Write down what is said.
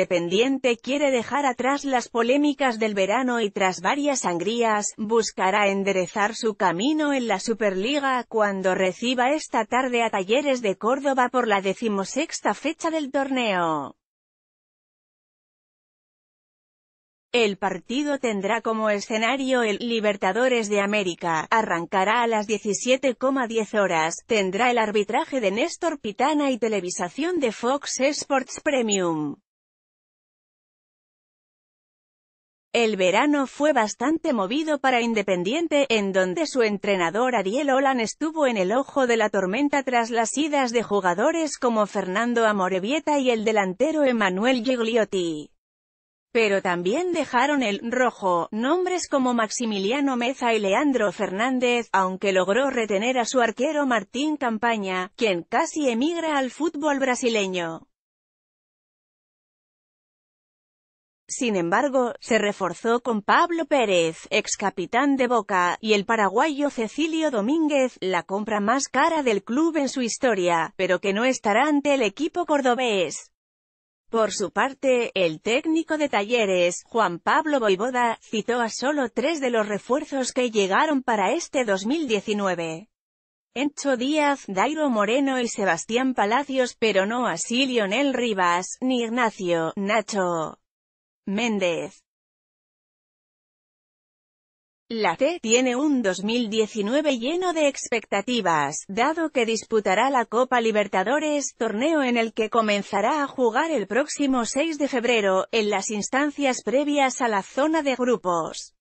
Independiente quiere dejar atrás las polémicas del verano y tras varias sangrías, buscará enderezar su camino en la Superliga cuando reciba esta tarde a Talleres de Córdoba por la decimosexta fecha del torneo. El partido tendrá como escenario el Libertadores de América, arrancará a las 17,10 horas, tendrá el arbitraje de Néstor Pitana y televisación de Fox Sports Premium. El verano fue bastante movido para Independiente, en donde su entrenador Ariel Olan estuvo en el ojo de la tormenta tras las idas de jugadores como Fernando Amorevieta y el delantero Emanuel Gigliotti. Pero también dejaron el «rojo» nombres como Maximiliano Meza y Leandro Fernández, aunque logró retener a su arquero Martín Campaña, quien casi emigra al fútbol brasileño. Sin embargo, se reforzó con Pablo Pérez, ex capitán de Boca, y el paraguayo Cecilio Domínguez, la compra más cara del club en su historia, pero que no estará ante el equipo cordobés. Por su parte, el técnico de Talleres, Juan Pablo Boivoda, citó a solo tres de los refuerzos que llegaron para este 2019. Encho Díaz, Dairo Moreno y Sebastián Palacios, pero no así Lionel Rivas, ni Ignacio, Nacho. Méndez. La T tiene un 2019 lleno de expectativas, dado que disputará la Copa Libertadores, torneo en el que comenzará a jugar el próximo 6 de febrero, en las instancias previas a la zona de grupos.